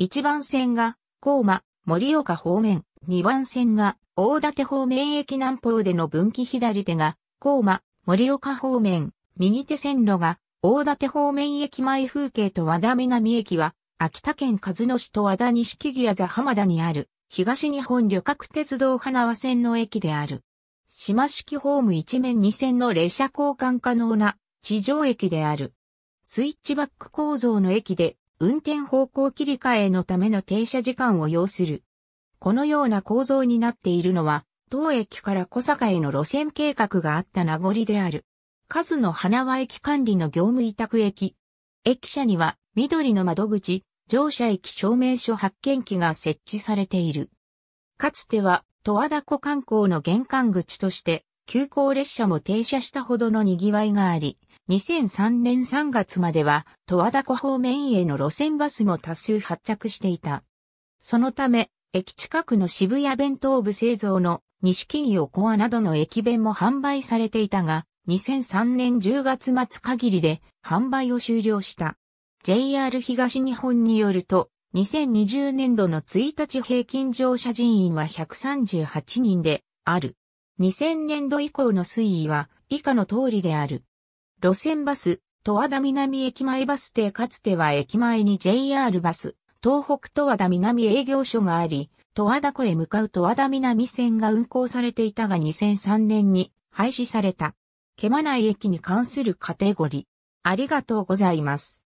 1番線が、高馬、盛岡方面、2番線が、大館方面駅南方での分岐左手が、高馬、盛岡方面、右手線路が、大館方面駅前風景と和田南駅は、秋田県和野市と和田西木屋座浜田にある、東日本旅客鉄道花輪線の駅である。島式ホーム一面二線の列車交換可能な地上駅である。スイッチバック構造の駅で運転方向切り替えのための停車時間を要する。このような構造になっているのは、当駅から小坂への路線計画があった名残である。数の花輪駅管理の業務委託駅。駅舎には緑の窓口、乗車駅証明書発見機が設置されている。かつては、戸和田湖観光の玄関口として、急行列車も停車したほどの賑わいがあり、2003年3月までは、十和田湖方面への路線バスも多数発着していた。そのため、駅近くの渋谷弁当部製造の西木魚コアなどの駅弁も販売されていたが、2003年10月末限りで販売を終了した。JR 東日本によると、2020年度の1日平均乗車人員は138人である。2000年度以降の推移は以下の通りである。路線バス、戸和田南駅前バス停かつては駅前に JR バス、東北戸和田南営業所があり、戸和田湖へ向かう戸和田南線が運行されていたが2003年に廃止された。けまない駅に関するカテゴリー。ありがとうございます。